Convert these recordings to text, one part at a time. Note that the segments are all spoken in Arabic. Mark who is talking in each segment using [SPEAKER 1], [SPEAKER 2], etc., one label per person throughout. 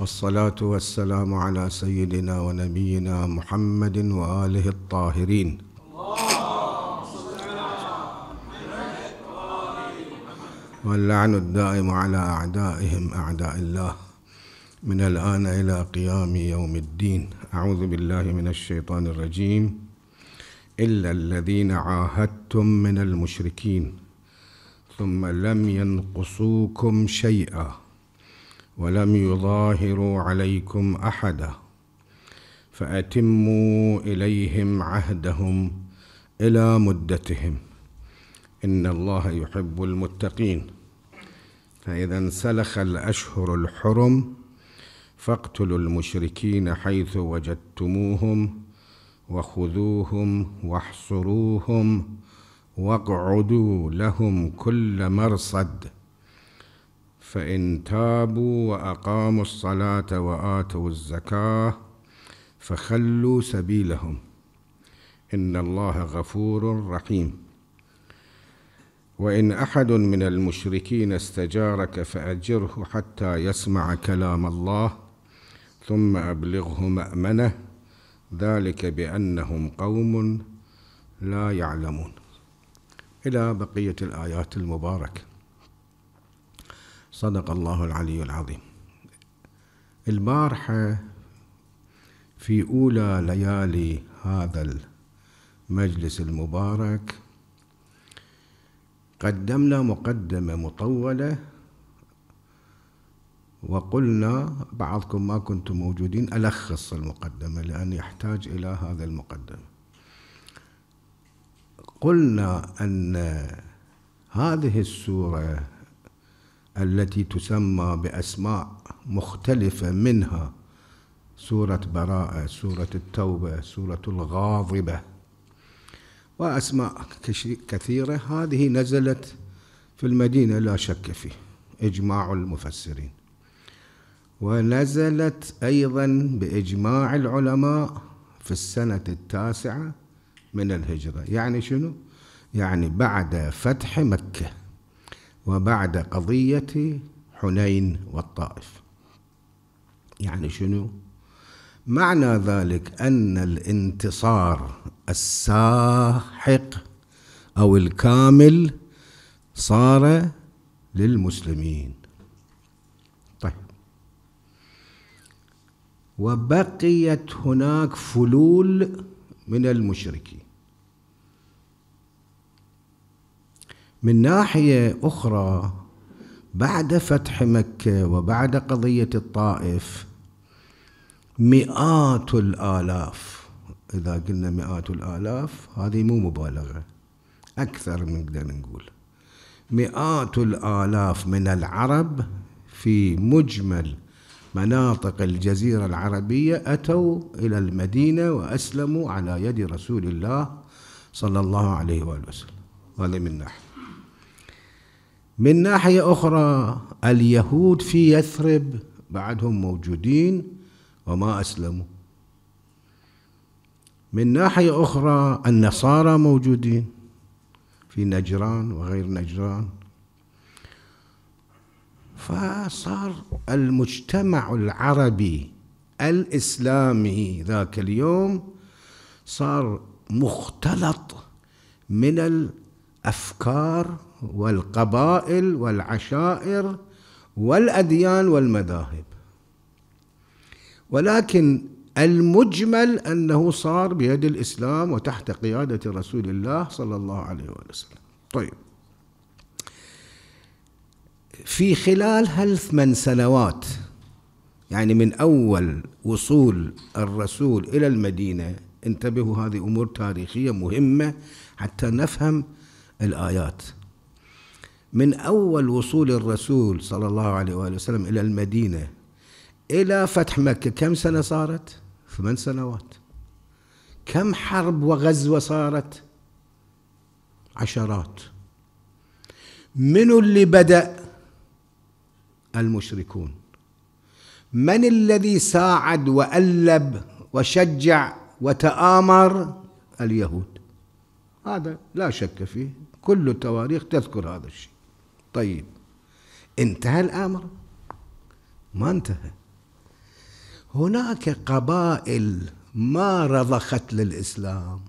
[SPEAKER 1] والصلاة والسلام على سيدنا ونبينا محمد وآله الطاهرين واللعن الدائم على أعدائهم أعداء الله من الآن إلى قيام يوم الدين أعوذ بالله من الشيطان الرجيم إلا الذين عاهدتم من المشركين ثم لم ينقصوكم شيئا ولم يظاهروا عليكم احدا فاتموا اليهم عهدهم الى مدتهم ان الله يحب المتقين فاذا انسلخ الاشهر الحرم فاقتلوا المشركين حيث وجدتموهم وخذوهم واحصروهم واقعدوا لهم كل مرصد فان تابوا واقاموا الصلاه واتوا الزكاه فخلوا سبيلهم ان الله غفور رحيم وان احد من المشركين استجارك فاجره حتى يسمع كلام الله ثم ابلغه مامنه ذلك بانهم قوم لا يعلمون الى بقيه الايات المباركه صدق الله العلي العظيم البارحة في أولى ليالي هذا المجلس المبارك قدمنا مقدمة مطولة وقلنا بعضكم ما كنتم موجودين ألخص المقدمة لأن يحتاج إلى هذا المقدمة قلنا أن هذه السورة التي تسمى بأسماء مختلفة منها سورة براءة سورة التوبة سورة الغاضبة وأسماء كثيرة هذه نزلت في المدينة لا شك فيه إجماع المفسرين ونزلت أيضا بإجماع العلماء في السنة التاسعة من الهجرة يعني شنو؟ يعني بعد فتح مكة وبعد قضية حنين والطائف يعني شنو؟ معنى ذلك أن الانتصار الساحق أو الكامل صار للمسلمين طيب وبقيت هناك فلول من المشركين من ناحيه اخرى بعد فتح مكه وبعد قضيه الطائف مئات الالاف اذا قلنا مئات الالاف هذه مو مبالغه اكثر من نقدر نقول مئات الالاف من العرب في مجمل مناطق الجزيرة العربية أتوا إلى المدينة وأسلموا على يد رسول الله صلى الله عليه وآله وسلم هذا من ناحية من ناحية أخرى اليهود في يثرب بعدهم موجودين وما أسلموا من ناحية أخرى النصارى موجودين في نجران وغير نجران فصار المجتمع العربي الإسلامي ذاك اليوم صار مختلط من الافكار والقبائل والعشائر والاديان والمذاهب ولكن المجمل انه صار بيد الاسلام وتحت قياده رسول الله صلى الله عليه وسلم. طيب. في خلال هالثمان سنوات يعني من اول وصول الرسول الى المدينه انتبهوا هذه امور تاريخيه مهمه حتى نفهم الآيات من أول وصول الرسول صلى الله عليه وآله وسلم إلى المدينة إلى فتح مكة كم سنة صارت؟ ثمان سنوات كم حرب وغزوة صارت؟ عشرات من اللي بدأ؟ المشركون من الذي ساعد وألب وشجع وتآمر؟ اليهود هذا لا شك فيه كل التواريخ تذكر هذا الشيء طيب انتهى الأمر ما انتهى هناك قبائل ما رضخت للإسلام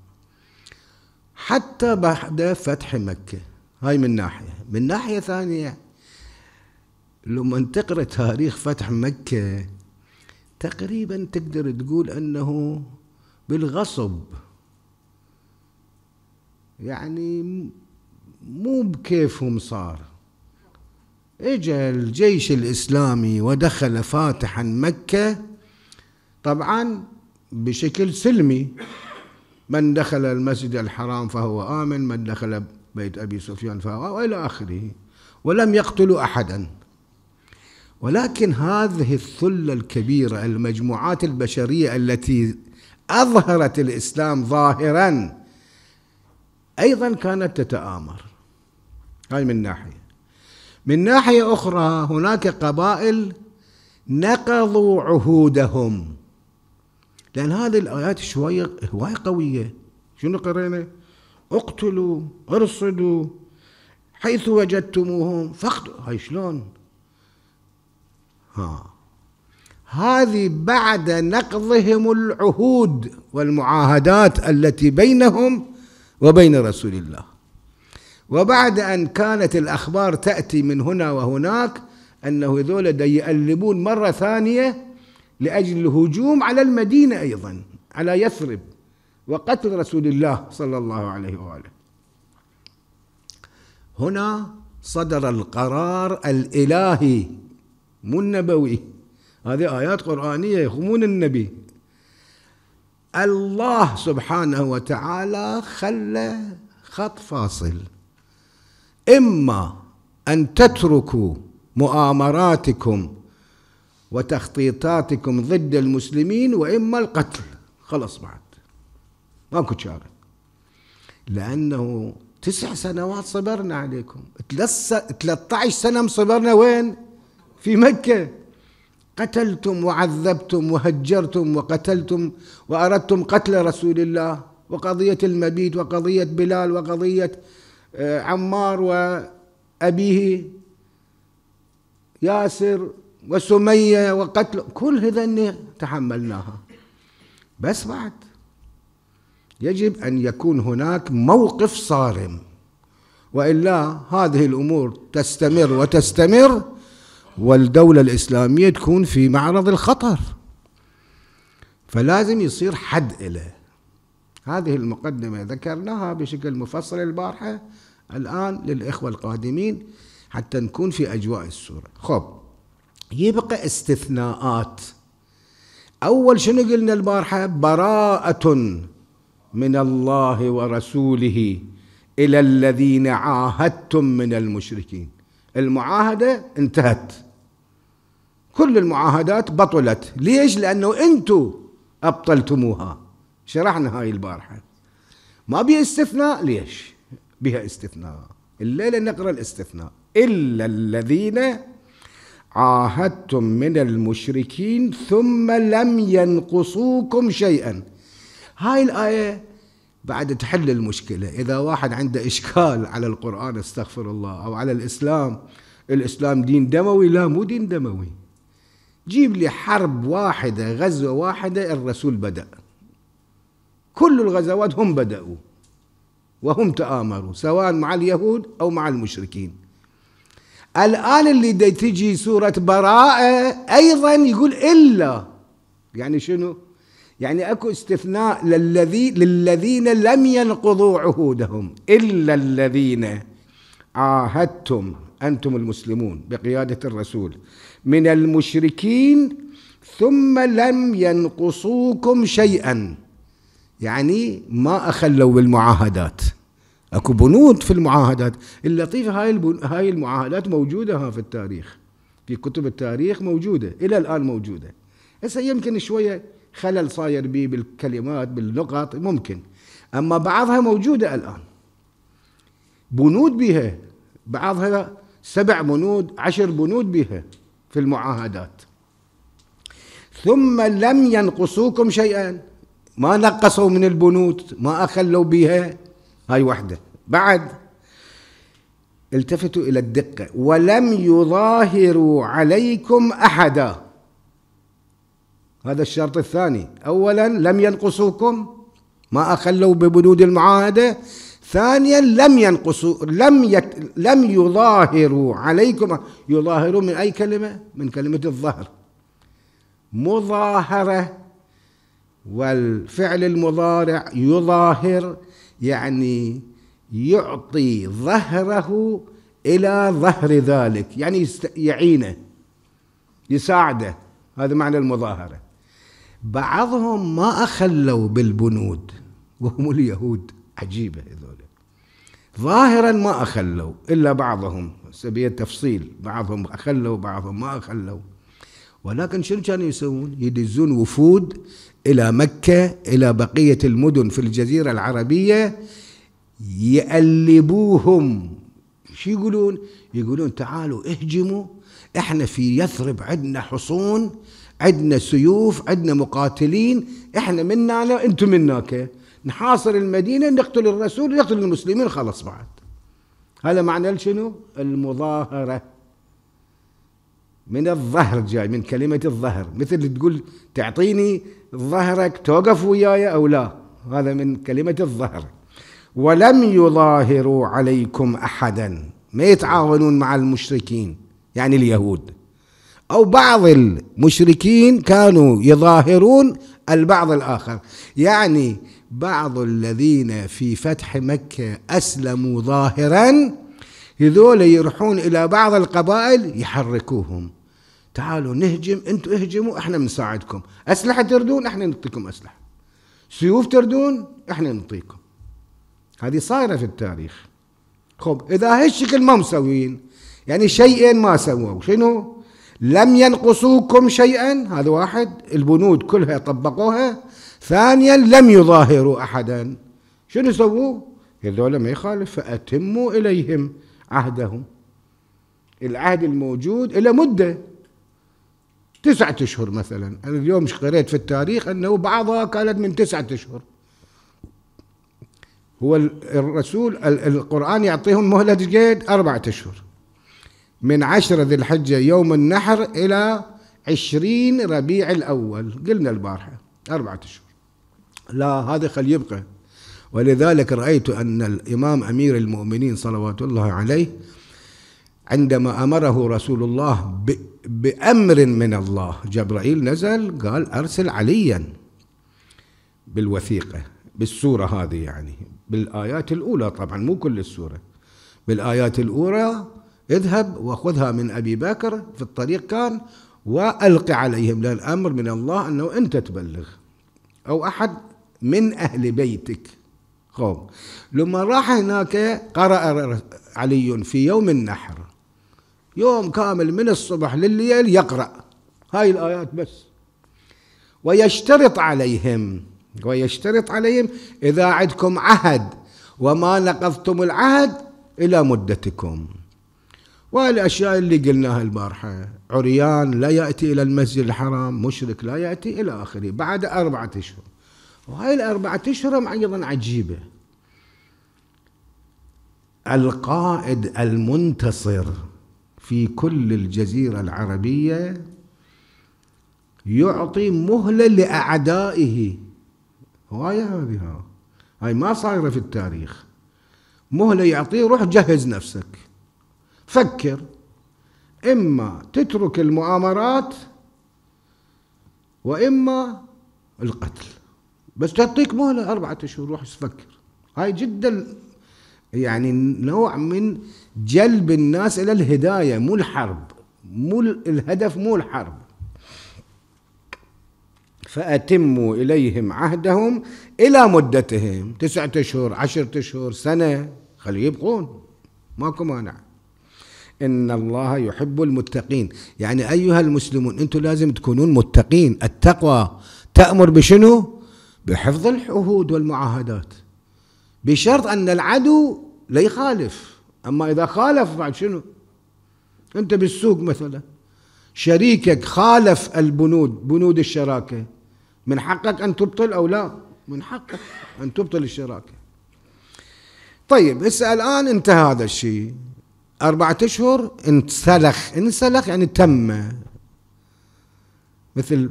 [SPEAKER 1] حتى بعد فتح مكة هاي من ناحية من ناحية ثانية لما تقرأ تاريخ فتح مكة تقريبا تقدر تقول أنه بالغصب يعني مو بكيفهم صار اجى الجيش الاسلامي ودخل فاتحا مكه طبعا بشكل سلمي من دخل المسجد الحرام فهو امن من دخل بيت ابي سفيان فهو والى اخره ولم يقتلوا احدا ولكن هذه الثله الكبيره المجموعات البشريه التي اظهرت الاسلام ظاهرا ايضا كانت تتآمر هاي من ناحية من ناحية أخرى هناك قبائل نقضوا عهودهم لأن هذه الآيات شوية هواية قوية شنو قرينا اقتلوا ارصدوا حيث وجدتموهم فاقتلوا هاي شلون ها هذه بعد نقضهم العهود والمعاهدات التي بينهم وبين رسول الله وبعد أن كانت الأخبار تأتي من هنا وهناك أنه ذولا يقلبون مرة ثانية لأجل الهجوم على المدينة أيضا على يثرب وقتل رسول الله صلى الله عليه وآله هنا صدر القرار الإلهي مو النبوي هذه آيات قرآنية يخمون النبي الله سبحانه وتعالى خلى خط فاصل إما أن تتركوا مؤامراتكم وتخطيطاتكم ضد المسلمين وإما القتل خلص بعد ماكو شارع لأنه تسع سنوات صبرنا عليكم 13 سنة صبرنا وين في مكة قتلتم وعذبتم وهجرتم وقتلتم وأردتم قتل رسول الله وقضية المبيت وقضية بلال وقضية آه، عمار وأبيه ياسر وسمية وقتل كل هذني تحملناها بس بعد يجب أن يكون هناك موقف صارم وإلا هذه الأمور تستمر وتستمر والدولة الإسلامية تكون في معرض الخطر فلازم يصير حد إله هذه المقدمة ذكرناها بشكل مفصل البارحة الآن للإخوة القادمين حتى نكون في أجواء السورة خب يبقى استثناءات أول شنو قلنا البارحة براءة من الله ورسوله إلى الذين عاهدتم من المشركين المعاهدة انتهت كل المعاهدات بطلت ليش لأنه أنتم أبطلتموها شرحنا هاي البارحة ما بها استثناء ليش بها استثناء الليلة نقرأ الاستثناء إلا الذين عاهدتم من المشركين ثم لم ينقصوكم شيئا هاي الآية بعد تحل المشكلة إذا واحد عنده إشكال على القرآن استغفر الله أو على الإسلام الإسلام دين دموي لا مو دين دموي جيب لي حرب واحدة غزوة واحدة الرسول بدأ كل الغزوات هم بدأوا وهم تآمروا سواء مع اليهود أو مع المشركين الآن اللي دي تجي سورة براءة أيضا يقول إلا يعني شنو يعني أكو استثناء للذي للذين لم ينقضوا عهودهم إلا الذين عاهدتم أنتم المسلمون بقيادة الرسول من المشركين ثم لم ينقصوكم شيئا يعني ما أخلوا بالمعاهدات اكو بنود في المعاهدات اللطيفه هاي هاي المعاهدات موجوده ها في التاريخ في كتب التاريخ موجوده الى الان موجوده هسه يمكن شويه خلل صاير بي بالكلمات بالنقط ممكن اما بعضها موجوده الان بنود بها بعضها سبع بنود عشر بنود بها في المعاهدات ثم لم ينقصوكم شيئا ما نقصوا من البنود ما أخلوا بها هاي وحدة بعد التفتوا إلى الدقة ولم يظاهروا عليكم أحدا هذا الشرط الثاني أولا لم ينقصوكم ما أخلوا ببنود المعاهدة ثانيا لم ينقصوا لم يت لم يظاهروا عليكم يظاهروا من أي كلمة من كلمة الظهر مظاهرة والفعل المضارع يظاهر يعني يعطي ظهره إلى ظهر ذلك يعني يعينه يساعده هذا معنى المظاهرة بعضهم ما أخلوا بالبنود وهم اليهود عجيبة هذول ظاهرا ما أخلوا إلا بعضهم سبيه التفصيل بعضهم أخلوا بعضهم ما أخلوا ولكن شنو كانوا يسوون يدزون وفود إلى مكة إلى بقية المدن في الجزيرة العربية يقلبوهم شو يقولون يقولون تعالوا اهجموا احنا في يثرب عندنا حصون عندنا سيوف عندنا مقاتلين احنا منا انتم مناك نحاصر المدينه نقتل الرسول نقتل المسلمين خلاص بعد هذا معنى شنو المظاهره من الظهر جاي من كلمة الظهر مثل تقول تعطيني ظهرك توقف وياي أو لا هذا من كلمة الظهر ولم يظاهروا عليكم أحدا ما يتعاونون مع المشركين يعني اليهود أو بعض المشركين كانوا يظاهرون البعض الآخر يعني بعض الذين في فتح مكة أسلموا ظاهراً هذول يروحون إلى بعض القبائل يحركوهم تعالوا نهجم انتوا اهجموا احنا بنساعدكم اسلحه تردون احنا نعطيكم اسلحه سيوف تردون احنا نعطيكم هذه صايره في التاريخ خب اذا هالشكل ما مسوين يعني شيئين ما سووا شنو لم ينقصوكم شيئا هذا واحد البنود كلها طبقوها ثانيا لم يظاهروا احدا شنو سووا هذول ما يخالف فاتموا اليهم عهدهم العهد الموجود الى مده تسعة أشهر مثلا أنا اليوم قريت في التاريخ أنه بعضها كانت من تسعة أشهر هو الرسول القرآن يعطيهم مهلة جيد أربعة أشهر من عشرة ذي الحجة يوم النحر إلى عشرين ربيع الأول قلنا البارحة أربعة أشهر لا هذا خل يبقى ولذلك رأيت أن الإمام أمير المؤمنين صلوات الله عليه عندما امره رسول الله بامر من الله جبرائيل نزل قال ارسل عليا بالوثيقه بالسوره هذه يعني بالايات الاولى طبعا مو كل السوره بالايات الاولى اذهب وخذها من ابي بكر في الطريق كان والق عليهم لان الامر من الله انه انت تبلغ او احد من اهل بيتك خوف لما راح هناك قرأ علي في يوم النحر يوم كامل من الصبح لليل يقرأ هاي الآيات بس ويشترط عليهم ويشترط عليهم إذا عدكم عهد وما نقضتم العهد إلى مدتكم والأشياء اللي قلناها البارحة عريان لا يأتي إلى المسجد الحرام مشرك لا يأتي إلى آخره بعد أربعة أشهر وهاي الأربعة أشهر أيضا عجيبة القائد المنتصر في كل الجزيرة العربية يعطي مهلة لأعدائه هواية هذه هاي ما صايرة في التاريخ مهلة يعطيه روح جهز نفسك فكر إما تترك المؤامرات وإما القتل بس تعطيك مهله اربعة اشهر روح فكر هاي جدا يعني نوع من جلب الناس الى الهدايه مو الحرب مو الهدف مو الحرب فأتموا إليهم عهدهم إلى مدتهم تسعة أشهر عشرة أشهر سنة خليه يبقون ماكو مانع إن الله يحب المتقين يعني أيها المسلمون أنتم لازم تكونون متقين التقوى تأمر بشنو بحفظ العهود والمعاهدات بشرط أن العدو لا يخالف أما إذا خالف بعد شنو أنت بالسوق مثلا شريكك خالف البنود بنود الشراكة من حقك أن تبطل أو لا من حقك أن تبطل الشراكة طيب هسه الآن انتهى هذا الشيء أربعة أشهر انسلخ انسلخ يعني تم مثل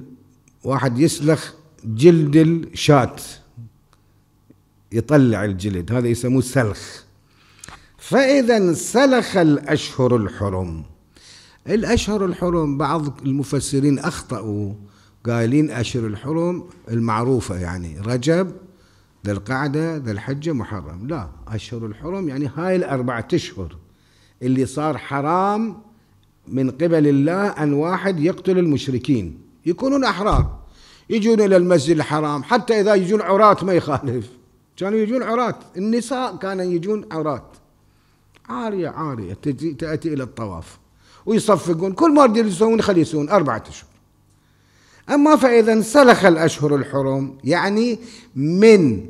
[SPEAKER 1] واحد يسلخ جلد الشاة يطلع الجلد هذا يسموه سلخ فإذا سلخ الأشهر الحرم الأشهر الحرم بعض المفسرين أخطأوا قايلين أشهر الحرم المعروفة يعني رجب ذا القعدة ذا الحجة محرم لا أشهر الحرم يعني هاي الأربعة أشهر اللي صار حرام من قبل الله أن واحد يقتل المشركين يكونون أحرار يجون إلى المسجد الحرام حتى إذا يجون عرات ما يخالف كانوا يجون عرات النساء كانوا يجون عرات عارية عارية تأتي إلى الطواف ويصفقون كل ما يجلسون يسوون يسوون أربعة أشهر أما فإذا انسلخ الأشهر الحرم يعني من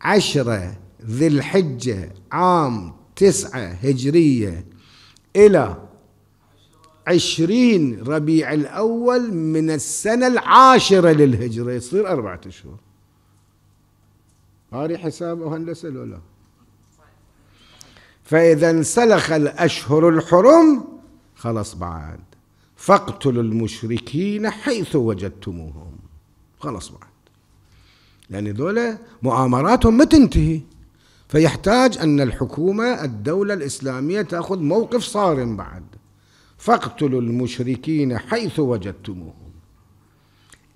[SPEAKER 1] عشرة ذي الحجة عام تسعة هجرية إلى عشرين ربيع الأول من السنة العاشرة للهجرة يصير أربعة أشهر قاري حساب هندسة لو لا فإذا انسلخ الأشهر الحرم خلاص بعد فاقتلوا المشركين حيث وجدتموهم خلاص بعد لأن يعني ذولا مؤامراتهم ما تنتهي فيحتاج أن الحكومة الدولة الإسلامية تأخذ موقف صارم بعد فاقتلوا المشركين حيث وجدتموهم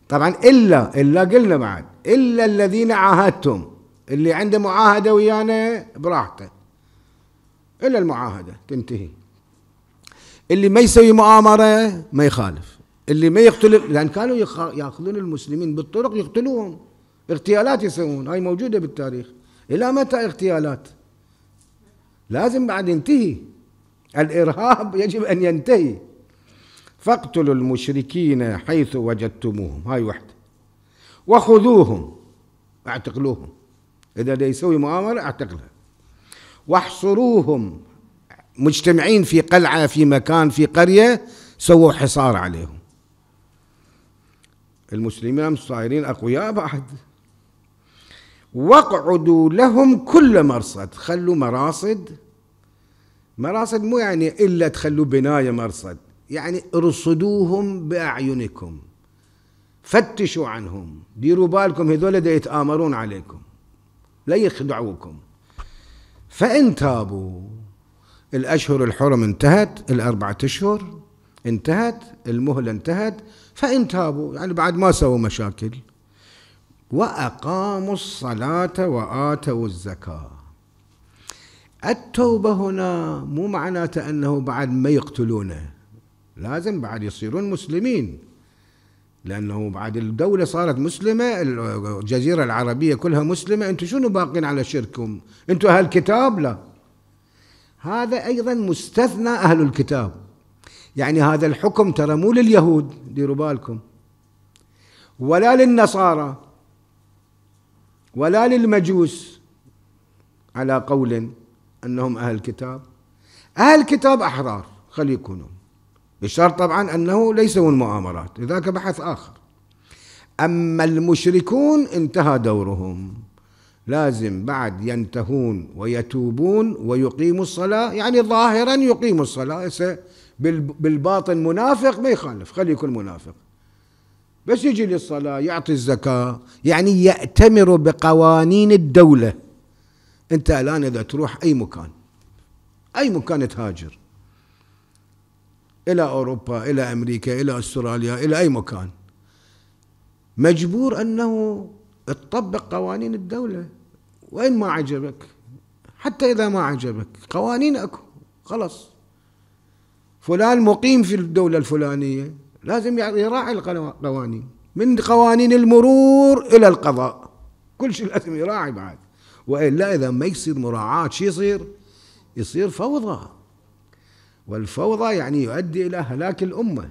[SPEAKER 1] طبعا إلا إلا قلنا بعد إلا الذين عاهدتم اللي عنده معاهدة ويانا براحته إلا المعاهدة تنتهي اللي ما يسوي مؤامرة ما يخالف اللي ما يقتل لأن كانوا يأخذون المسلمين بالطرق يقتلوهم اغتيالات يسوون هاي موجودة بالتاريخ إلى متى اغتيالات لازم بعد ينتهي الإرهاب يجب أن ينتهي فاقتلوا المشركين حيث وجدتموهم هاي وحدة وخذوهم اعتقلوهم إذا دا يسوي مؤامرة اعتقلها واحصروهم مجتمعين في قلعة في مكان في قرية سووا حصار عليهم المسلمين صايرين أقوياء بعد واقعدوا لهم كل مرصد خلوا مراصد مراصد مو يعني إلا تخلوا بناية مرصد يعني ارصدوهم بأعينكم فتشوا عنهم ديروا بالكم هذول دا يتآمرون عليكم لا يخدعوكم فإن تابوا الأشهر الحرم انتهت الأربعة أشهر انتهت المهلة انتهت فإن تابوا يعني بعد ما سووا مشاكل وأقاموا الصلاة وآتوا الزكاة التوبة هنا مو معناته أنه بعد ما يقتلونه لازم بعد يصيرون مسلمين لأنه بعد الدولة صارت مسلمة الجزيرة العربية كلها مسلمة أنتم شنو باقين على شرككم أنتم أهل كتاب لا هذا أيضا مستثنى أهل الكتاب يعني هذا الحكم ترى مو لليهود ديروا بالكم ولا للنصارى ولا للمجوس على قول أنهم أهل كتاب أهل كتاب أحرار خلي يكونوا بشرط طبعا أنه ليسوا المؤامرات لذلك بحث آخر أما المشركون انتهى دورهم لازم بعد ينتهون ويتوبون ويقيموا الصلاة يعني ظاهرا يقيموا الصلاة بالباطن منافق ما يخالف خلي يكون منافق بس يجي للصلاة يعطي الزكاة يعني يأتمر بقوانين الدولة انت الان اذا تروح اي مكان اي مكان تهاجر الى اوروبا الى امريكا الى استراليا الى اي مكان مجبور انه تطبق قوانين الدوله وان ما عجبك حتى اذا ما عجبك قوانين اكو خلص فلان مقيم في الدوله الفلانيه لازم يراعي القوانين من قوانين المرور الى القضاء كل شيء لازم يراعي بعد والا اذا ما يصير مراعاه شو يصير؟ يصير فوضى والفوضى يعني يؤدي الى هلاك الامه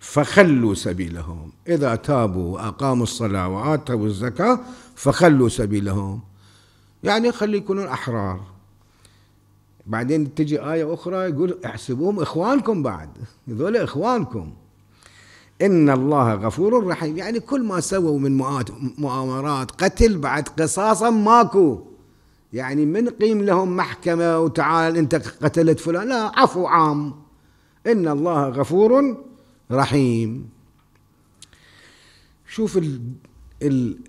[SPEAKER 1] فخلوا سبيلهم اذا تابوا واقاموا الصلاه واتوا الزكاه فخلوا سبيلهم يعني خلي يكونون احرار بعدين تجي ايه اخرى يقول احسبوهم اخوانكم بعد هذول اخوانكم إن الله غفور رحيم يعني كل ما سووا من مؤامرات قتل بعد قصاصا ماكو يعني من قيم لهم محكمة وتعال أنت قتلت فلان لا عفو عام إن الله غفور رحيم شوف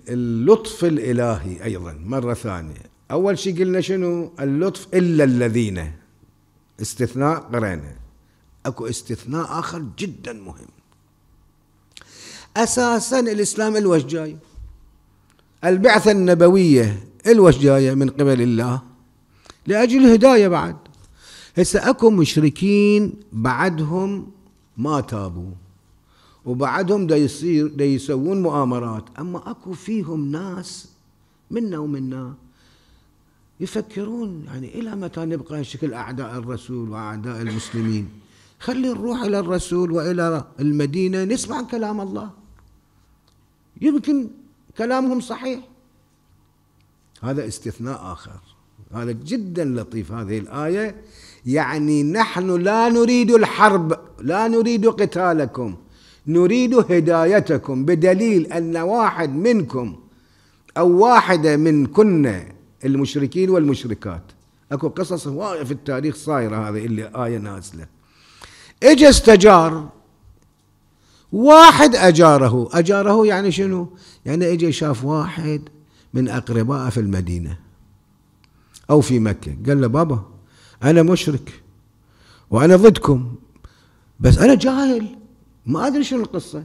[SPEAKER 1] اللطف الإلهي أيضا مرة ثانية أول شيء قلنا شنو اللطف إلا الذين استثناء قرينا أكو استثناء آخر جدا مهم أساسا الإسلام الوش جاي البعثة النبوية الوش جاية من قبل الله لأجل الهداية بعد هسه أكو مشركين بعدهم ما تابوا وبعدهم دا يصير دا يسوون مؤامرات اما اكو فيهم ناس منا ومنا يفكرون يعني الى متى نبقى شكل اعداء الرسول واعداء المسلمين خلي نروح الى الرسول والى المدينه نسمع كلام الله يمكن كلامهم صحيح هذا استثناء آخر هذا جدا لطيف هذه الآية يعني نحن لا نريد الحرب لا نريد قتالكم نريد هدايتكم بدليل أن واحد منكم أو واحدة من كنا المشركين والمشركات اكو قصص هواية في التاريخ صايرة هذه اللي آية نازلة اجى استجار واحد أجاره أجاره يعني شنو يعني إجي شاف واحد من أقربائه في المدينة أو في مكة قال له بابا أنا مشرك وأنا ضدكم بس أنا جاهل ما أدري شنو القصة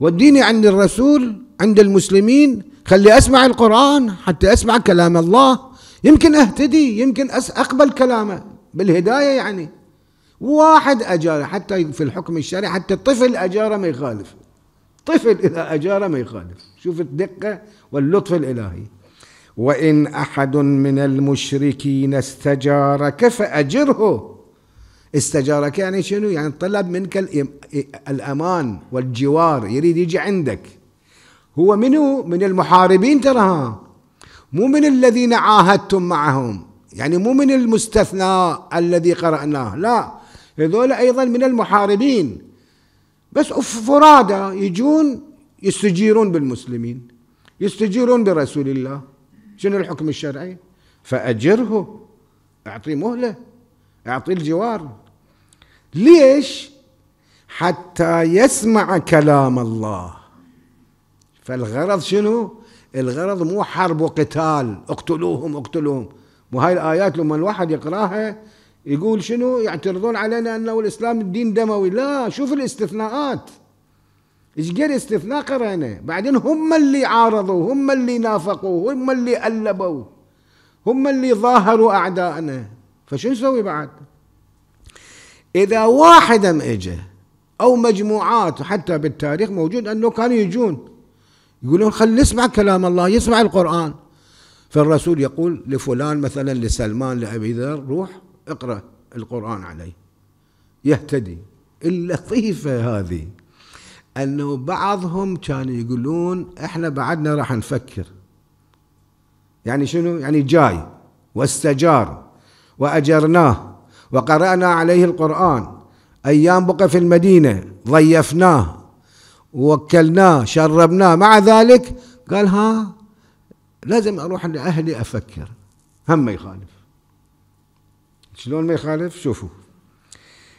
[SPEAKER 1] وديني عند الرسول عند المسلمين خلي أسمع القرآن حتى أسمع كلام الله يمكن أهتدي يمكن أقبل كلامه بالهداية يعني واحد أجاره حتى في الحكم الشرعي حتى الطفل أجاره ما يخالف طفل إذا أجاره ما يخالف شوف الدقة واللطف الإلهي وإن أحد من المشركين استجارك فأجره استجارك يعني شنو يعني طلب منك الأمان والجوار يريد يجي عندك هو منو من المحاربين ترى مو من الذين عاهدتم معهم يعني مو من المستثنى الذي قرأناه لا هذول أيضا من المحاربين بس فرادى يجون يستجيرون بالمسلمين يستجيرون برسول الله شنو الحكم الشرعي فأجره أعطيه مهلة اعطي الجوار ليش حتى يسمع كلام الله فالغرض شنو الغرض مو حرب وقتال اقتلوهم اقتلوهم وهاي الآيات لما الواحد يقراها يقول شنو يعترضون علينا انه الاسلام الدين دموي لا شوف الاستثناءات ايش قد استثناء قرينا بعدين هم اللي عارضوا هم اللي نافقوا هم اللي ألبوا هم اللي ظاهروا أعدائنا فشو نسوي بعد إذا واحد ام اجى أو مجموعات حتى بالتاريخ موجود أنه كانوا يجون يقولون خلينا نسمع كلام الله يسمع القرآن فالرسول يقول لفلان مثلا لسلمان لأبي ذر روح اقرأ القرآن عليه يهتدي اللطيفة هذه أنه بعضهم كانوا يقولون إحنا بعدنا راح نفكر يعني شنو يعني جاي واستجار وأجرناه وقرأنا عليه القرآن أيام بقى في المدينة ضيفناه ووكلناه شربناه مع ذلك قال ها لازم أروح لأهلي أفكر هم يخالف شلون ما يخالف شوفوا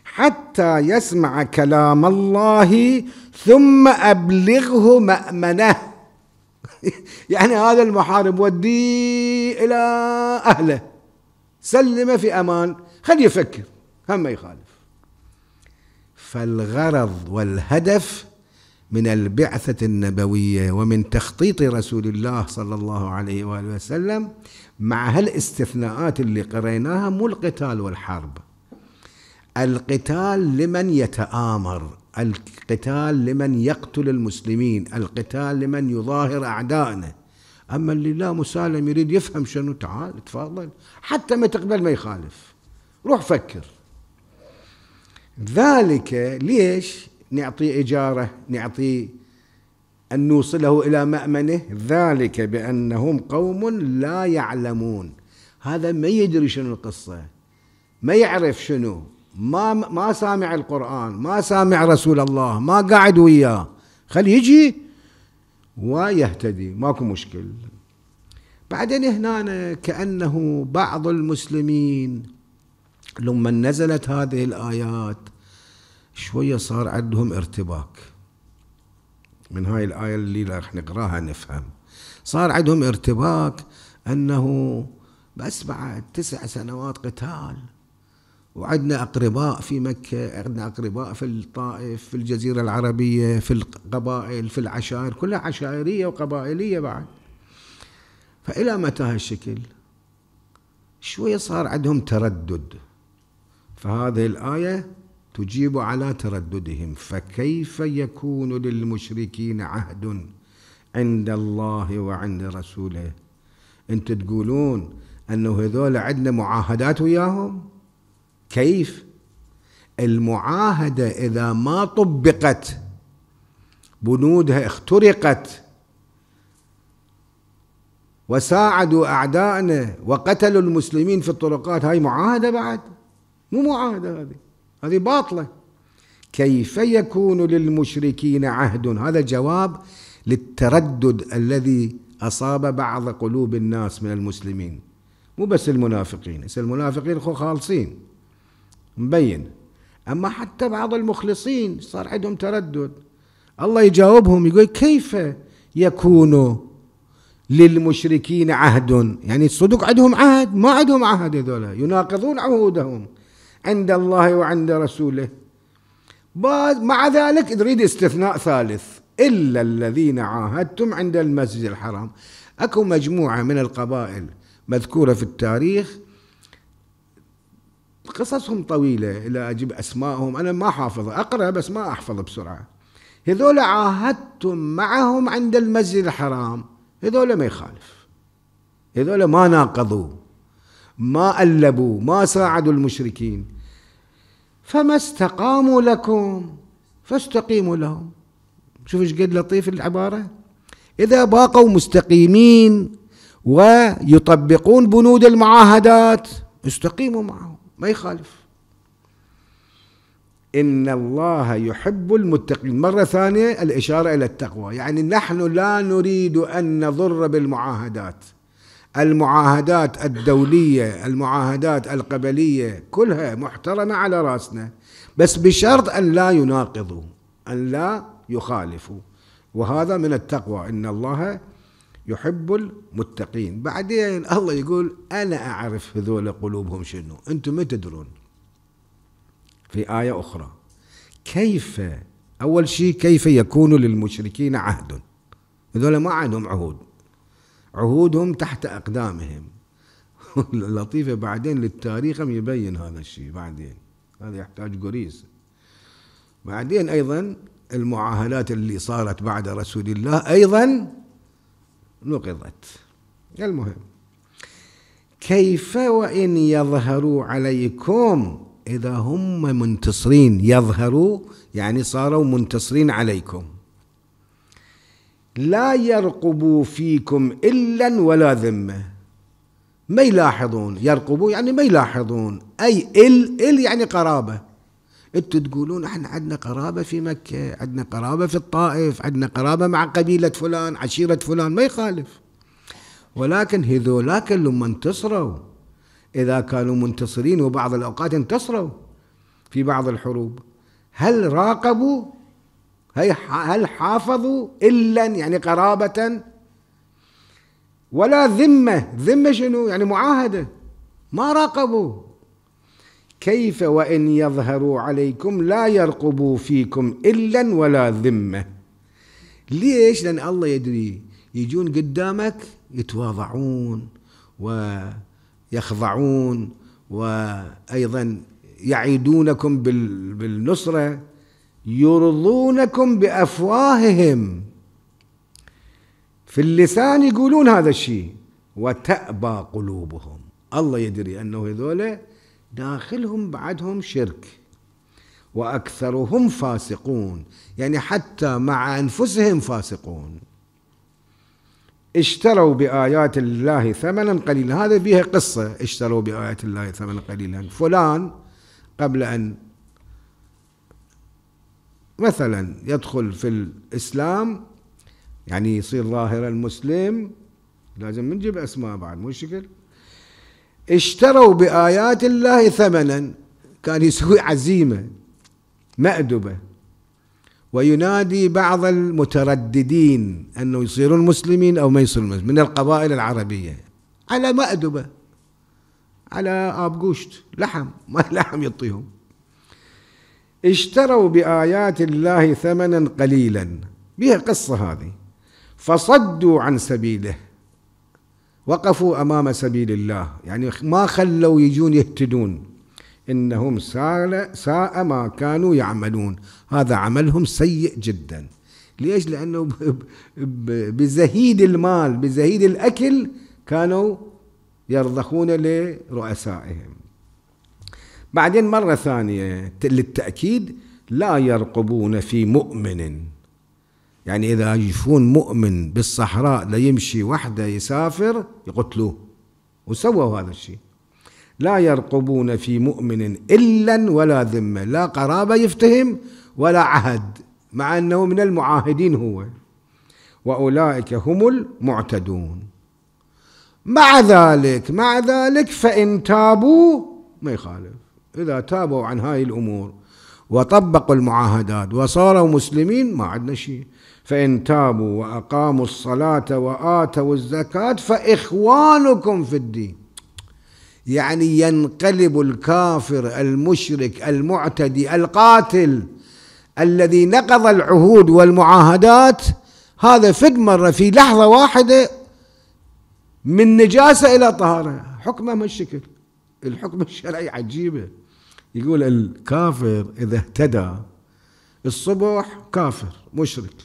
[SPEAKER 1] حتى يسمع كلام الله ثم أبلغه مأمنه يعني هذا المحارب وديه إلى أهله سلمه في أمان خليه يفكر هم ما يخالف فالغرض والهدف من البعثة النبوية ومن تخطيط رسول الله صلى الله عليه وآله وسلم مع هالاستثناءات اللي قريناها مو القتال والحرب القتال لمن يتآمر القتال لمن يقتل المسلمين القتال لمن يظاهر أعدائنا أما اللي لا مسالم يريد يفهم شنو تعال تفضل حتى ما تقبل ما يخالف روح فكر ذلك ليش نعطيه إجارة نعطيه أن نوصله إلى مأمنه ذلك بأنهم قوم لا يعلمون هذا ما يدري شنو القصة ما يعرف شنو ما ما سامع القرآن ما سامع رسول الله ما قاعد وياه خليه يجي ويهتدي ماكو مشكل بعدين هنا كأنه بعض المسلمين لما نزلت هذه الآيات شوية صار عندهم ارتباك من هاي الآية اللي راح نقراها نفهم صار عندهم ارتباك أنه بس بعد تسع سنوات قتال وعندنا أقرباء في مكة عندنا أقرباء في الطائف في الجزيرة العربية في القبائل في العشائر كلها عشائرية وقبائلية بعد فإلى متى هالشكل شوية صار عندهم تردد فهذه الآية تجيب على ترددهم فكيف يكون للمشركين عهد عند الله وعند رسوله انتم تقولون انه هذول عندنا معاهدات وياهم كيف المعاهده اذا ما طبقت بنودها اخترقت وساعدوا اعدائنا وقتلوا المسلمين في الطرقات هاي معاهده بعد مو معاهده هذه هذه باطلة كيف يكون للمشركين عهد هذا جواب للتردد الذي أصاب بعض قلوب الناس من المسلمين مو بس المنافقين بس المنافقين خو خالصين مبين أما حتى بعض المخلصين صار عندهم تردد الله يجاوبهم يقول كيف يكون للمشركين عهد يعني الصدق عندهم عهد ما عندهم عهد هذول يناقضون عهودهم عند الله وعند رسوله مع ذلك نريد استثناء ثالث إلا الذين عاهدتم عند المسجد الحرام أكو مجموعة من القبائل مذكورة في التاريخ قصصهم طويلة إلى أجيب أسمائهم أنا ما حافظ أقرأ بس ما أحفظ بسرعة هذول عاهدتم معهم عند المسجد الحرام هذول ما يخالف هذول ما ناقضوا ما ألبوا ما ساعدوا المشركين فما استقاموا لكم فاستقيموا لهم شوف ايش قد لطيف العباره اذا باقوا مستقيمين ويطبقون بنود المعاهدات استقيموا معهم ما يخالف إن الله يحب المتقين مرة ثانية الإشارة إلى التقوى يعني نحن لا نريد أن نضر بالمعاهدات المعاهدات الدولية المعاهدات القبلية كلها محترمة على رأسنا بس بشرط أن لا يناقضوا أن لا يخالفوا وهذا من التقوى إن الله يحب المتقين بعدين الله يقول أنا أعرف هذول قلوبهم شنو أنتم ما تدرون في آية أخرى كيف أول شيء كيف يكون للمشركين عهد هذول ما عندهم عهود عهودهم تحت أقدامهم لطيفة بعدين للتاريخ يبين هذا الشيء بعدين هذا يحتاج قريس بعدين أيضا المعاهدات اللي صارت بعد رسول الله أيضا نقضت المهم كيف وإن يظهروا عليكم إذا هم منتصرين يظهروا يعني صاروا منتصرين عليكم لا يرقبوا فيكم إلا ولا ذمة ما يلاحظون يرقبوا يعني ما يلاحظون أي إل إل يعني قرابة انتم تقولون احنا عندنا قرابه في مكه، عندنا قرابه في الطائف، عندنا قرابه مع قبيله فلان، عشيره فلان، ما يخالف. ولكن هذولاك لما انتصروا اذا كانوا منتصرين وبعض الاوقات انتصروا في بعض الحروب، هل راقبوا هل حافظوا إلا يعني قرابة ولا ذمة ذمة شنو يعني معاهدة ما راقبوا كيف وإن يظهروا عليكم لا يرقبوا فيكم إلا ولا ذمة ليش لأن الله يدري يجون قدامك يتواضعون ويخضعون وأيضا يعيدونكم بالنصرة يرضونكم بافواههم في اللسان يقولون هذا الشيء وتأبى قلوبهم الله يدري أنه هذول داخلهم بعدهم شرك وأكثرهم فاسقون يعني حتى مع أنفسهم فاسقون اشتروا بآيات الله ثمنا قليلا هذا فيها قصة اشتروا بآيات الله ثمنا قليلا فلان قبل أن مثلا يدخل في الإسلام يعني يصير ظاهرا مسلم لازم نجيب أسماء بعد مو شكل اشتروا بآيات الله ثمنا كان يسوي عزيمة مأدبة وينادي بعض المترددين أنه يصيرون مسلمين أو ما يصيرون مسلمين من القبائل العربية على مأدبة على ابقوشت لحم ما لحم يعطيهم اشتروا بآيات الله ثمنا قليلا بها قصة هذه فصدوا عن سبيله وقفوا أمام سبيل الله يعني ما خلوا يجون يهتدون إنهم ساء ما كانوا يعملون هذا عملهم سيء جدا ليش لأنه بزهيد المال بزهيد الأكل كانوا يرضخون لرؤسائهم بعدين مرة ثانية للتأكيد لا يرقبون في مؤمن يعني إذا يشوفون مؤمن بالصحراء لا يمشي وحده يسافر يقتلوه وسووا هذا الشيء لا يرقبون في مؤمن إلا ولا ذمة لا قرابة يفتهم ولا عهد مع أنه من المعاهدين هو وأولئك هم المعتدون مع ذلك مع ذلك فإن تابوا ما يخالف إذا تابوا عن هاي الأمور وطبقوا المعاهدات وصاروا مسلمين ما عندنا شيء فإن تابوا وأقاموا الصلاة وآتوا الزكاة فإخوانكم في الدين يعني ينقلب الكافر المشرك المعتدي القاتل الذي نقض العهود والمعاهدات هذا فد مرة في لحظة واحدة من نجاسة إلى طهارة حكمه من الشكل الحكم الشرعي عجيبه يقول الكافر إذا اهتدى الصبح كافر مشرك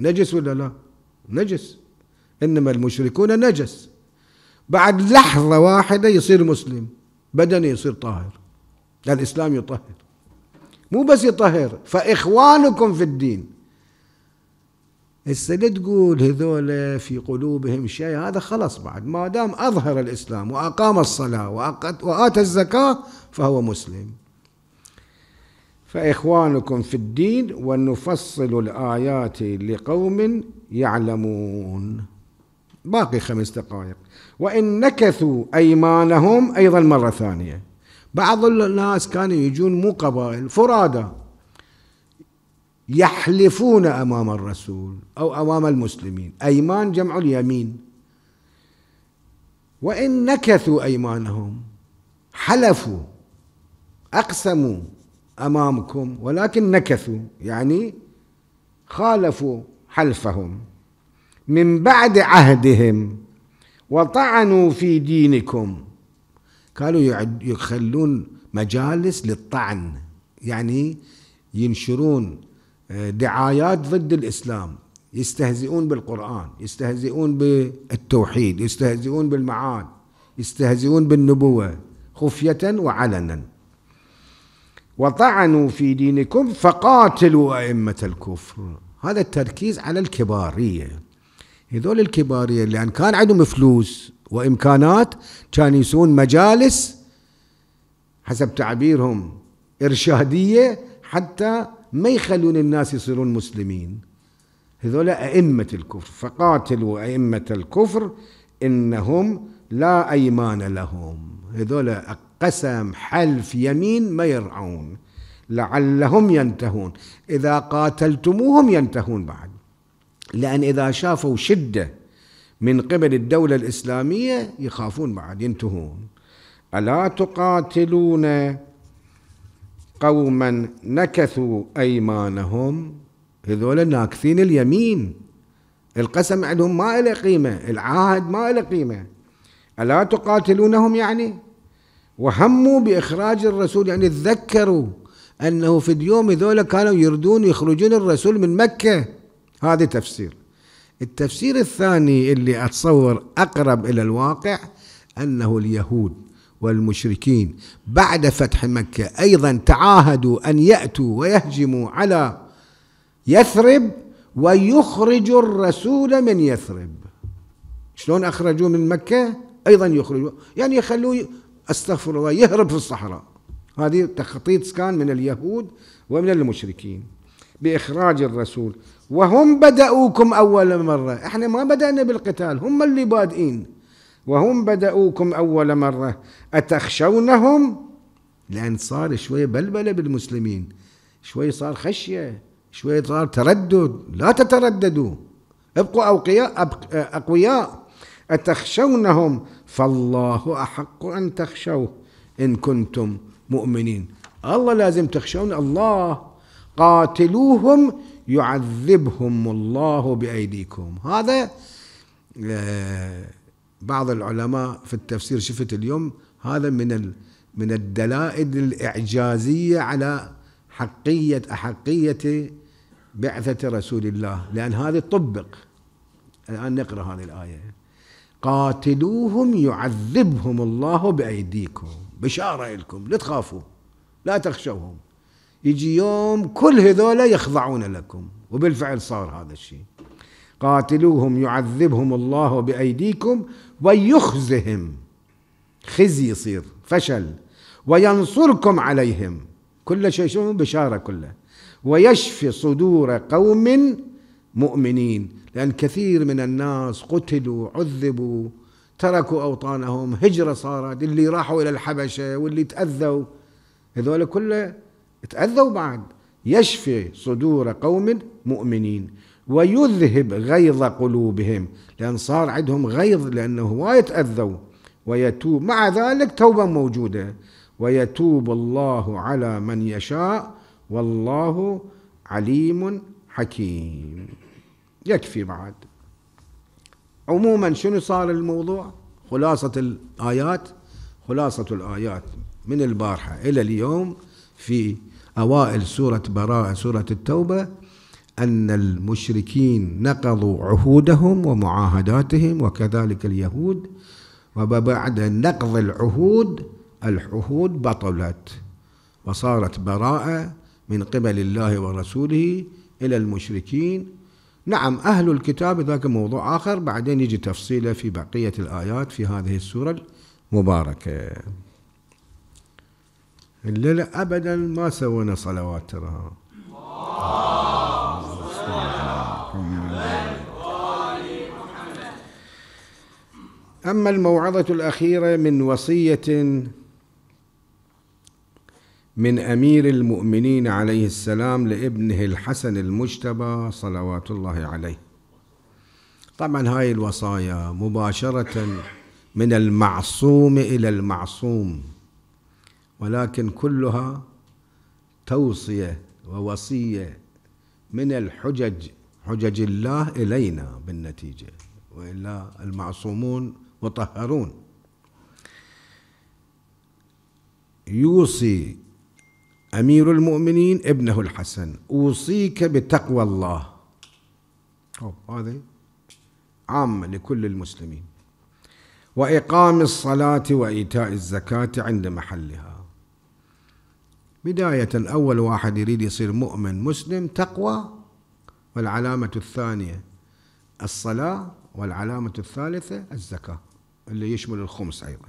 [SPEAKER 1] نجس ولا لا نجس إنما المشركون نجس بعد لحظة واحدة يصير مسلم بدني يصير طاهر الإسلام يطهر مو بس يطهر فإخوانكم في الدين هسه لا تقول هذول في قلوبهم شيء هذا خلاص بعد ما دام أظهر الإسلام وأقام الصلاة وآتى الزكاة فهو مسلم فإخوانكم في الدين ونفصل الآيات لقوم يعلمون باقي خمس دقائق وإن نكثوا أيمانهم أيضا مرة ثانية بعض الناس كانوا يجون مو قبائل فرادى يحلفون أمام الرسول أو أمام المسلمين أيمان جمع اليمين وإن نكثوا أيمانهم حلفوا أقسموا امامكم ولكن نكثوا يعني خالفوا حلفهم من بعد عهدهم وطعنوا في دينكم قالوا يخلون مجالس للطعن يعني ينشرون آه، دعايات ضد الاسلام يستهزئون بالقران يستهزئون بالتوحيد يستهزئون بالمعاد يستهزئون بالنبوه خفيه وعلنا وطعنوا في دينكم فقاتلوا أئمة الكفر هذا التركيز على الكبارية هذول الكبارية لأن كان عندهم فلوس وإمكانات كان يسون مجالس حسب تعبيرهم إرشادية حتى ما يخلون الناس يصيرون مسلمين هذول أئمة الكفر فقاتلوا أئمة الكفر إنهم لا أيمان لهم هذول قسم حلف يمين ما يرعون لعلهم ينتهون إذا قاتلتموهم ينتهون بعد لأن إذا شافوا شدة من قبل الدولة الإسلامية يخافون بعد ينتهون ألا تقاتلون قوما نكثوا أيمانهم هذول ناكثين اليمين القسم عندهم ما له قيمة العهد ما له قيمة ألا تقاتلونهم يعني وهموا بإخراج الرسول يعني تذكروا أنه في اليوم ذولا كانوا يردون يخرجون الرسول من مكة هذا تفسير التفسير الثاني اللي أتصور أقرب إلى الواقع أنه اليهود والمشركين بعد فتح مكة أيضا تعاهدوا أن يأتوا ويهجموا على يثرب ويخرجوا الرسول من يثرب شلون أخرجوه من مكة أيضا يخرجوا يعني يخلوه استغفر الله يهرب في الصحراء هذه تخطيط كان من اليهود ومن المشركين بإخراج الرسول وهم بدأوكم أول مرة احنا ما بدأنا بالقتال هم اللي بادئين وهم بدأوكم أول مرة أتخشونهم لأن صار شوية بلبلة بالمسلمين شوي صار خشية شوي صار تردد لا تترددوا ابقوا أوقياء أقوياء أتخشونهم فالله احق ان تخشوه ان كنتم مؤمنين الله لازم تخشون الله قاتلوهم يعذبهم الله بايديكم هذا آه، بعض العلماء في التفسير شفت اليوم هذا من من الدلائل الاعجازيه على حقيه احقيه بعثه رسول الله لان هذه طبق الان نقرا هذه الايه قاتلوهم يعذبهم الله بأيديكم بشارة لكم لا تخافوا لا تخشوهم يجي يوم كل هذولا يخضعون لكم وبالفعل صار هذا الشيء قاتلوهم يعذبهم الله بأيديكم ويخزهم خزي يصير فشل وينصركم عليهم كل شيء شنو بشارة كله ويشفي صدور قوم مؤمنين لأن كثير من الناس قتلوا عذبوا تركوا أوطانهم هجرة صارت اللي راحوا إلى الحبشة واللي تأذوا هذول كله تأذوا بعد يشفي صدور قوم مؤمنين ويذهب غيظ قلوبهم لأن صار عندهم غيظ لأنه هواية تأذوا ويتوب مع ذلك توبة موجودة ويتوب الله على من يشاء والله عليم حكيم يكفي بعد عموما شنو صار الموضوع خلاصة الآيات خلاصة الآيات من البارحة إلى اليوم في أوائل سورة براءة سورة التوبة أن المشركين نقضوا عهودهم ومعاهداتهم وكذلك اليهود وبعد نقض العهود العهود بطلت وصارت براءة من قبل الله ورسوله إلى المشركين نعم أهل الكتاب ذاك موضوع آخر بعدين يجي تفصيله في بقية الآيات في هذه السورة المباركة الليلة أبدا ما سوينا صلوات ترى أما الموعظة الأخيرة من وصية من امير المؤمنين عليه السلام لابنه الحسن المجتبى صلوات الله عليه طبعا هاي الوصايا مباشره من المعصوم الى المعصوم ولكن كلها توصيه ووصيه من الحجج حجج الله الينا بالنتيجه والا المعصومون مطهرون يوصي أمير المؤمنين ابنه الحسن أوصيك بتقوى الله هذا عامة لكل المسلمين وإقام الصلاة وإيتاء الزكاة عند محلها بداية أول واحد يريد يصير مؤمن مسلم تقوى والعلامة الثانية الصلاة والعلامة الثالثة الزكاة اللي يشمل الخمس أيضا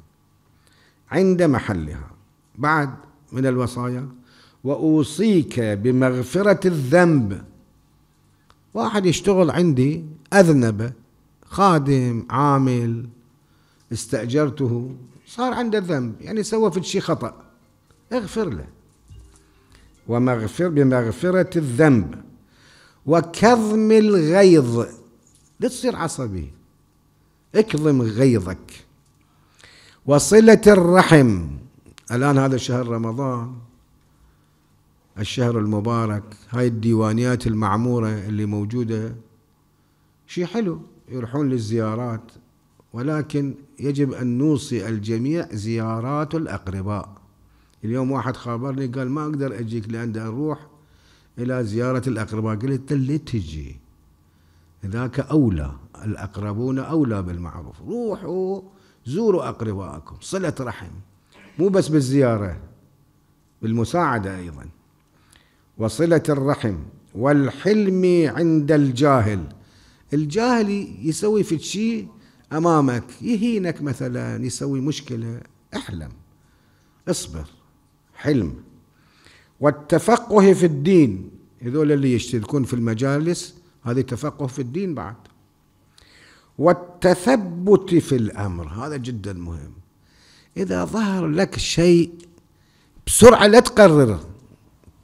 [SPEAKER 1] عند محلها بعد من الوصايا واوصيك بمغفره الذنب واحد يشتغل عندي اذنب خادم عامل استاجرته صار عنده ذنب يعني سوى في شيء خطا اغفر له ومغفر بمغفره الذنب وكظم الغيظ لا تصير عصبي اكظم غيظك وصله الرحم الان هذا شهر رمضان الشهر المبارك هاي الديوانيات المعمورة اللي موجودة شيء حلو يروحون للزيارات ولكن يجب أن نوصي الجميع زيارات الأقرباء اليوم واحد خابرني قال ما أقدر أجيك لأن أروح إلى زيارة الأقرباء قلت اللي تجي ذاك أولى الأقربون أولى بالمعروف روحوا زوروا أقربائكم صلة رحم مو بس بالزيارة بالمساعدة أيضاً وصلة الرحم والحلم عند الجاهل الجاهل يسوي في شيء أمامك يهينك مثلا يسوي مشكلة احلم اصبر حلم والتفقه في الدين هذول اللي يشتركون في المجالس هذه تفقه في الدين بعد والتثبت في الأمر هذا جدا مهم إذا ظهر لك شيء بسرعة لا تقرره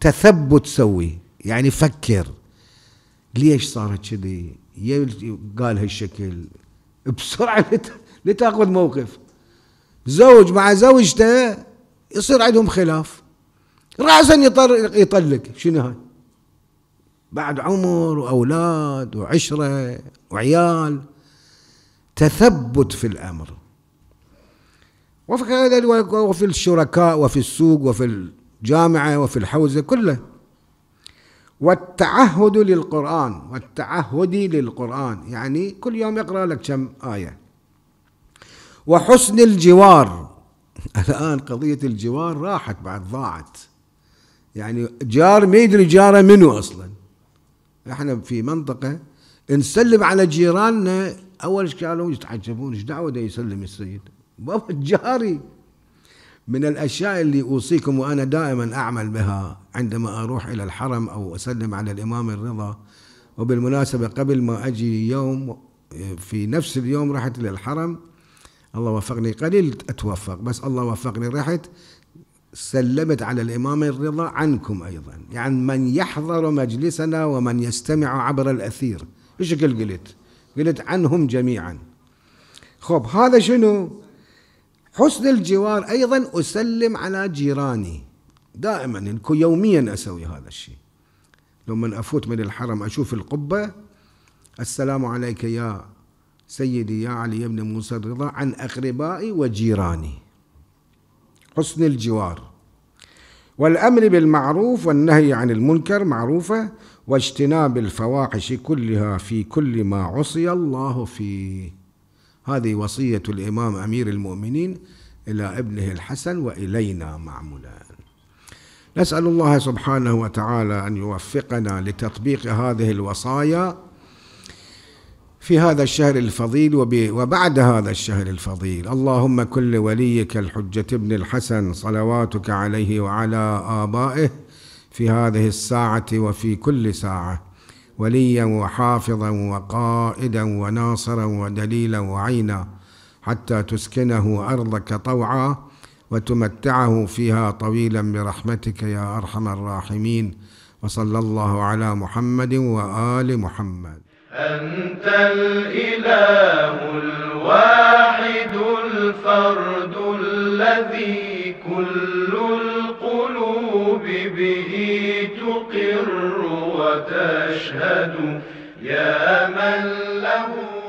[SPEAKER 1] تثبت سوي يعني فكر ليش صارت كذي قال هالشكل بسرعة لتأخذ موقف زوج مع زوجته يصير عندهم خلاف رأسا يطلق, يطلق شنو هاي بعد عمر وأولاد وعشرة وعيال تثبت في الأمر وفي هذا وفي الشركاء وفي السوق وفي جامعة وفي الحوزة كله والتعهد للقرآن والتعهد للقرآن يعني كل يوم يقرأ لك كم آية وحسن الجوار الآن قضية الجوار راحت بعد ضاعت يعني جار ما يدري جاره منو أصلا احنا في منطقة نسلم على جيراننا أول شيء قالوا يتعجبون ايش دعوة يسلم السيد بابا جاري من الأشياء اللي أوصيكم وأنا دائما أعمل بها عندما أروح إلى الحرم أو أسلم على الإمام الرضا وبالمناسبة قبل ما أجي يوم في نفس اليوم رحت للحرم الله وفقني قليل أتوفق بس الله وفقني رحت سلمت على الإمام الرضا عنكم أيضا يعني من يحضر مجلسنا ومن يستمع عبر الأثير ايش قلت قلت عنهم جميعا خب هذا شنو حسن الجوار أيضا أسلم على جيراني دائما يوميا أسوي هذا الشيء لما أفوت من الحرم أشوف القبة السلام عليك يا سيدي يا علي بن موسى الرضا عن أقربائي وجيراني حسن الجوار والأمر بالمعروف والنهي عن المنكر معروفة واجتناب الفواحش كلها في كل ما عصي الله فيه هذه وصية الإمام أمير المؤمنين إلى ابنه الحسن وإلينا معمولا نسأل الله سبحانه وتعالى أن يوفقنا لتطبيق هذه الوصايا في هذا الشهر الفضيل وبعد هذا الشهر الفضيل اللهم كل وليك الحجة ابن الحسن صلواتك عليه وعلى آبائه في هذه الساعة وفي كل ساعة وليا وحافظا وقائدا وناصرا ودليلا وعينا حتى تسكنه أرضك طوعا وتمتعه فيها طويلا برحمتك يا أرحم الراحمين وصلى الله على محمد وآل محمد أنت الإله الواحد الفرد الذي كل القلوب به وتشهد يا من له